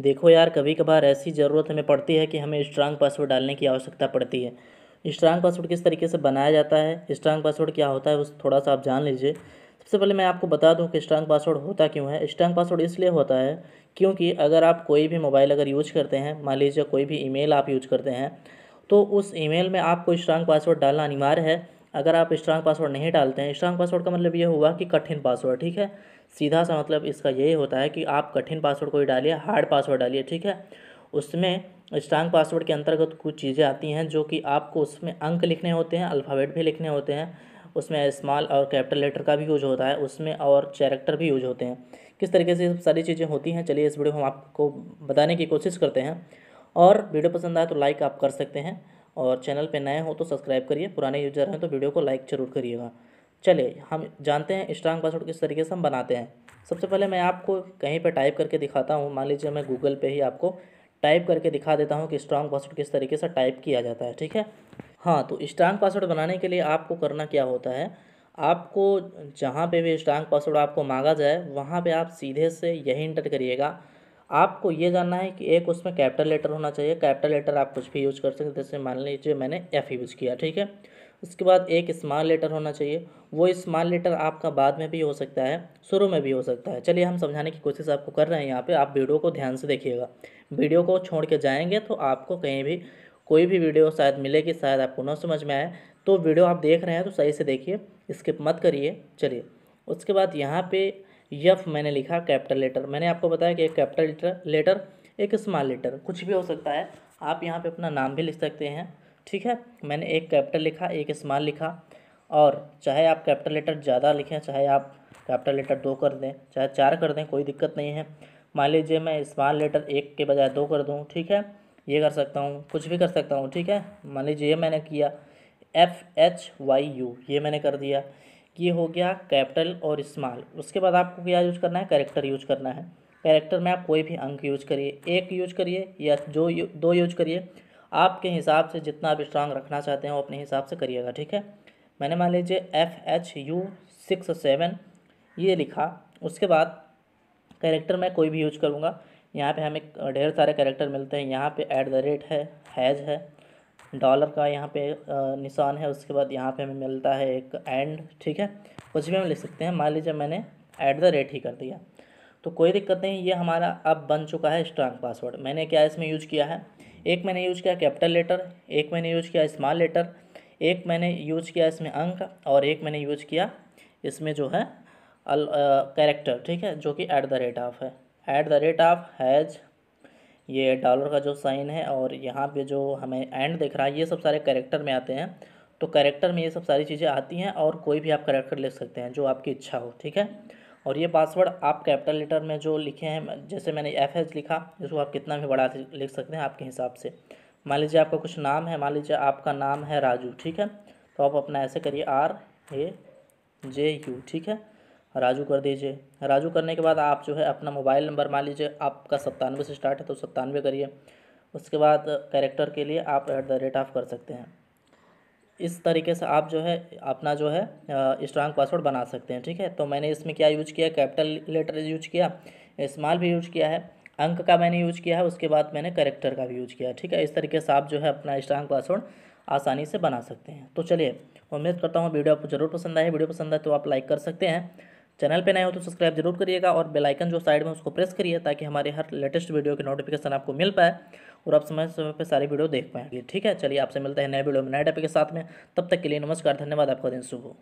देखो यार कभी कभार ऐसी ज़रूरत हमें पड़ती है कि हमें स्ट्रांग पासवर्ड डालने की आवश्यकता पड़ती है स्ट्रांग पासवर्ड किस तरीके से बनाया जाता है स्ट्रांग पासवर्ड क्या होता है उस थोड़ा सा आप जान लीजिए सबसे पहले मैं आपको बता दूं कि स्ट्रांग पासवर्ड होता क्यों है स्ट्रांग पासवर्ड इसलिए होता है क्योंकि अगर आप कोई भी मोबाइल अगर यूज़ करते हैं मान लीजिए कोई भी ईमेल आप यूज करते हैं तो उस ईमेल में आपको स्ट्रांग पासवर्ड डालना अनिवार्य है अगर आप स्ट्रांग पासवर्ड नहीं डालते हैं स्ट्रांग पासवर्ड का मतलब ये हुआ कि कठिन पासवर्ड ठीक है सीधा सा मतलब इसका यही होता है कि आप कठिन पासवर्ड कोई डालिए हार्ड पासवर्ड डालिए ठीक है उसमें स्ट्रांग पासवर्ड के अंतर्गत कुछ चीज़ें आती हैं जो कि आपको उसमें अंक लिखने होते हैं अल्फ़ाबेट भी लिखने होते हैं उसमें स्मॉल और कैपिटल लेटर का भी यूज होता है उसमें और चैरेक्टर भी यूज होते हैं किस तरीके से सारी चीज़ें होती हैं चलिए इस वीडियो हम आपको बताने की कोशिश करते हैं और वीडियो पसंद आए तो लाइक आप कर सकते हैं और चैनल पे नए हो तो सब्सक्राइब करिए पुराने यूजर हैं तो वीडियो को लाइक ज़रूर करिएगा चले हम जानते हैं स्ट्रांग पासवर्ड किस तरीके से हम बनाते हैं सबसे पहले मैं आपको कहीं पर टाइप करके दिखाता हूँ मान लीजिए मैं गूगल पर ही आपको टाइप करके दिखा देता हूँ कि स्ट्रांग पासवर्ड किस तरीके से टाइप किया जाता है ठीक है हाँ तो स्ट्रांग पासवर्ड बनाने के लिए आपको करना क्या होता है आपको जहाँ पे भी स्ट्रांग पासवर्ड आपको मांगा जाए वहाँ पे आप सीधे से यही इंटर करिएगा आपको ये जानना है कि एक उसमें कैपिटल लेटर होना चाहिए कैपिटल लेटर आप कुछ भी यूज कर सकते हैं जैसे मान लीजिए मैंने एफ यूज़ किया ठीक है उसके बाद एक स्मॉल लेटर होना चाहिए वो स्मॉल लेटर आपका बाद में भी हो सकता है शुरू में भी हो सकता है चलिए हम समझाने की कोशिश आपको कर रहे हैं यहाँ पे आप वीडियो को ध्यान से देखिएगा वीडियो को छोड़ के जाएंगे तो आपको कहीं भी कोई भी वीडियो शायद मिलेगी शायद आपको ना समझ में आए तो वीडियो आप देख रहे हैं तो सही से देखिए स्किप मत करिए चलिए उसके बाद यहाँ पर यफ मैंने लिखा कैपिटल लेटर मैंने आपको बताया कि एक कैपिटल लेटर लेटर एक स्मॉल लेटर कुछ भी हो सकता है आप यहाँ पे अपना नाम भी लिख सकते हैं ठीक है मैंने एक कैपिटल लिखा एक स्मॉल लिखा और चाहे आप कैपिटल लेटर ज़्यादा लिखें चाहे आप कैपिटल लेटर दो कर दें चाहे चार कर दें कोई दिक्कत नहीं है मान लीजिए मैं स्मॉल लेटर एक के बजाय दो कर दूँ ठीक है ये कर सकता हूँ कुछ भी कर सकता हूँ ठीक है मान लीजिए ये मैंने किया एफ एच वाई यू ये मैंने कर दिया ये हो गया कैपिटल और स्मॉल उसके बाद आपको क्या यूज़ करना है कैरेक्टर यूज करना है कैरेक्टर में आप कोई भी अंक यूज करिए एक यूज करिए या जो यू, दो यूज करिए आपके हिसाब से जितना आप स्ट्रांग रखना चाहते हैं वो अपने हिसाब से करिएगा ठीक है मैंने मान लीजिए F H U six seven ये लिखा उसके बाद कैरेक्टर मैं कोई भी यूज करूँगा यहाँ पे हमें ढेर सारे करेक्टर मिलते हैं यहाँ पे ऐट द रेट है हैज़ है डॉलर का यहाँ पे निशान है उसके बाद यहाँ पे हमें मिलता है एक एंड ठीक है कुछ भी हम लिख सकते हैं मान लीजिए मैंने ऐट द रेट ही कर दिया तो कोई दिक्कत नहीं ये हमारा अब बन चुका है स्ट्रांग पासवर्ड मैंने क्या इसमें यूज किया है एक मैंने यूज किया कैपिटल लेटर एक मैंने यूज किया स्मॉल लेटर एक मैंने यूज किया इसमें अंक और एक मैंने यूज किया इसमें जो है कैरेक्टर ठीक है जो कि ऐट द रेट ऑफ है at the rate of hash ये डॉलर का जो साइन है और यहाँ पे जो हमें एंड दिख रहा है ये सब सारे करेक्टर में आते हैं तो करेक्टर में ये सब सारी चीज़ें आती हैं और कोई भी आप करेक्टर लिख सकते हैं जो आपकी इच्छा हो ठीक है और ये पासवर्ड आप कैपिटल लेटर में जो लिखे हैं जैसे मैंने एफ एच लिखा इसको आप कितना भी बड़ा लिख सकते हैं आपके हिसाब से मान लीजिए आपका कुछ नाम है मान लीजिए आपका नाम है राजू ठीक है तो आप अपना ऐसे करिए आर ए जे यू ठीक है राजू कर दीजिए राजू करने के बाद आप जो है अपना मोबाइल नंबर मान लीजिए आपका सत्तानवे से स्टार्ट है तो सत्तानवे करिए उसके बाद कैरेक्टर के लिए आप एट द रेट ऑफ कर सकते हैं इस तरीके से आप जो है अपना जो है स्ट्रांग पासवर्ड बना सकते हैं ठीक है तो मैंने इसमें क्या यूज किया कैपिटल लेटर यूज किया इस्माल भी यूज किया है अंक का मैंने यूज किया है उसके बाद मैंने करेक्टर का भी यूज किया ठीक है इस तरीके से आप जो है अपना स्ट्रांग पासवर्ड आसानी से बना सकते हैं तो चलिए उम्मीद करता हूँ वीडियो आपको जरूर पसंद आए वीडियो पसंद आए तो आप लाइक कर सकते हैं चैनल पे नए हो तो सब्सक्राइब जरूर करिएगा और बेल आइकन जो साइड में उसको प्रेस करिए ताकि हमारे हर लेटेस्ट वीडियो के नोटिफिकेशन आपको मिल पाए और आप समय समय पर सारी वीडियो देख पाएंगे ठीक है चलिए आपसे मिलते हैं नए वीडियो में नए टॉपिक के साथ में तब तक के लिए नमस्कार धन्यवाद आपका दिन शुभ